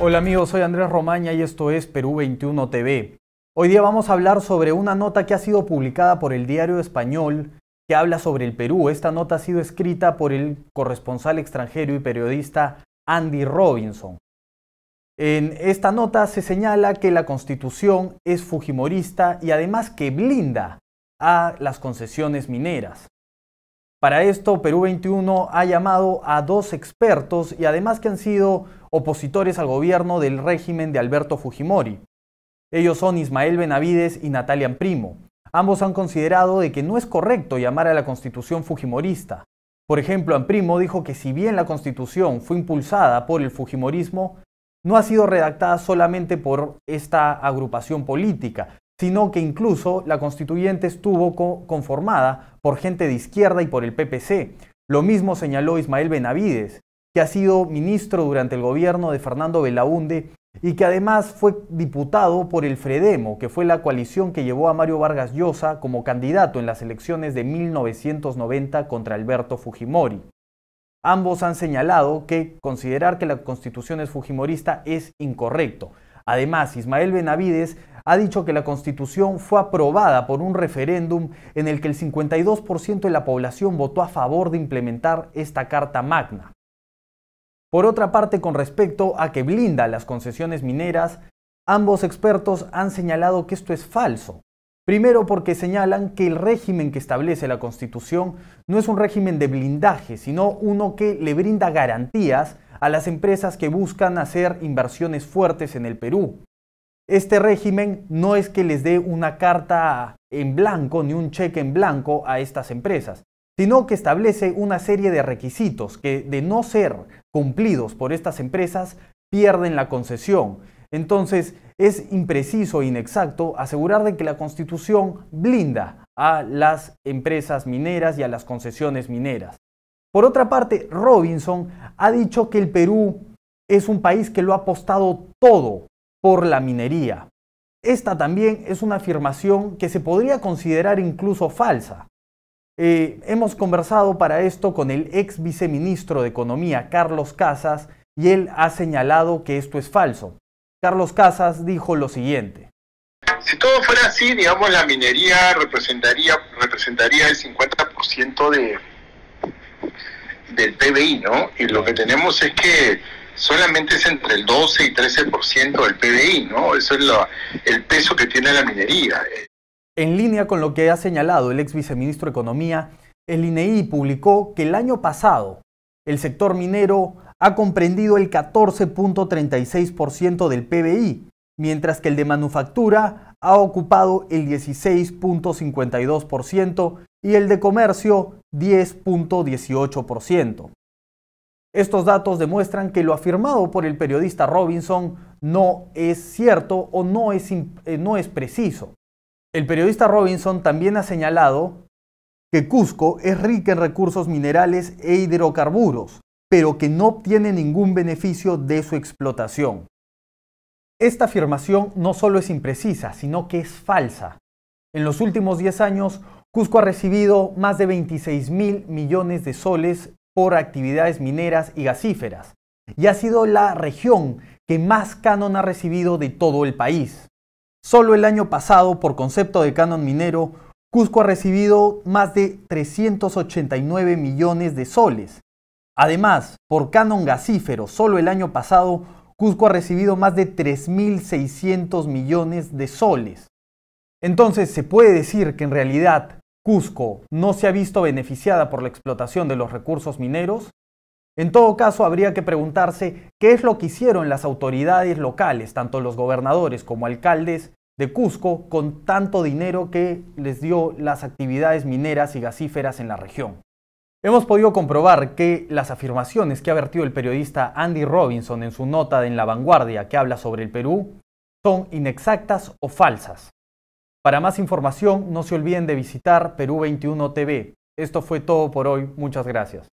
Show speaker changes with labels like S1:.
S1: Hola amigos, soy Andrés Romaña y esto es Perú 21 TV. Hoy día vamos a hablar sobre una nota que ha sido publicada por el diario español que habla sobre el Perú. Esta nota ha sido escrita por el corresponsal extranjero y periodista Andy Robinson. En esta nota se señala que la constitución es fujimorista y además que blinda a las concesiones mineras. Para esto, Perú 21 ha llamado a dos expertos y además que han sido opositores al gobierno del régimen de Alberto Fujimori. Ellos son Ismael Benavides y Natalia Primo. Ambos han considerado de que no es correcto llamar a la constitución fujimorista. Por ejemplo, Amprimo dijo que si bien la constitución fue impulsada por el fujimorismo, no ha sido redactada solamente por esta agrupación política, sino que incluso la constituyente estuvo conformada por gente de izquierda y por el PPC. Lo mismo señaló Ismael Benavides, que ha sido ministro durante el gobierno de Fernando Belaunde y que además fue diputado por el Fredemo, que fue la coalición que llevó a Mario Vargas Llosa como candidato en las elecciones de 1990 contra Alberto Fujimori. Ambos han señalado que considerar que la constitución es fujimorista es incorrecto. Además, Ismael Benavides ha dicho que la constitución fue aprobada por un referéndum en el que el 52% de la población votó a favor de implementar esta Carta Magna. Por otra parte, con respecto a que blinda las concesiones mineras, ambos expertos han señalado que esto es falso. Primero porque señalan que el régimen que establece la Constitución no es un régimen de blindaje, sino uno que le brinda garantías a las empresas que buscan hacer inversiones fuertes en el Perú. Este régimen no es que les dé una carta en blanco ni un cheque en blanco a estas empresas, sino que establece una serie de requisitos que de no ser cumplidos por estas empresas pierden la concesión. Entonces, es impreciso e inexacto asegurar de que la Constitución blinda a las empresas mineras y a las concesiones mineras. Por otra parte, Robinson ha dicho que el Perú es un país que lo ha apostado todo por la minería. Esta también es una afirmación que se podría considerar incluso falsa. Eh, hemos conversado para esto con el ex viceministro de Economía, Carlos Casas, y él ha señalado que esto es falso. Carlos Casas dijo lo siguiente. Si todo fuera así, digamos, la minería representaría, representaría el 50% de, del PBI, ¿no? Y lo que tenemos es que solamente es entre el 12 y 13% del PBI, ¿no? Eso es el peso que tiene la minería. En línea con lo que ha señalado el ex viceministro de Economía, el INEI e publicó que el año pasado el sector minero ha comprendido el 14.36% del PBI, mientras que el de manufactura ha ocupado el 16.52% y el de comercio 10.18%. Estos datos demuestran que lo afirmado por el periodista Robinson no es cierto o eh, no es, preciso. El periodista Robinson también ha señalado que Cusco es rica en recursos minerales e hidrocarburos, pero que no obtiene ningún beneficio de su explotación. Esta afirmación no solo es imprecisa, sino que es falsa. En los últimos 10 años, Cusco ha recibido más de 26 mil millones de soles por actividades mineras y gasíferas y ha sido la región que más canon ha recibido de todo el país. Solo el año pasado, por concepto de canon minero, Cusco ha recibido más de 389 millones de soles. Además, por canon gasífero, solo el año pasado, Cusco ha recibido más de 3.600 millones de soles. Entonces, se puede decir que en realidad Cusco no se ha visto beneficiada por la explotación de los recursos mineros? En todo caso, habría que preguntarse qué es lo que hicieron las autoridades locales, tanto los gobernadores como alcaldes de Cusco, con tanto dinero que les dio las actividades mineras y gasíferas en la región. Hemos podido comprobar que las afirmaciones que ha vertido el periodista Andy Robinson en su nota de En la Vanguardia que habla sobre el Perú son inexactas o falsas. Para más información, no se olviden de visitar Perú21 TV. Esto fue todo por hoy, muchas gracias.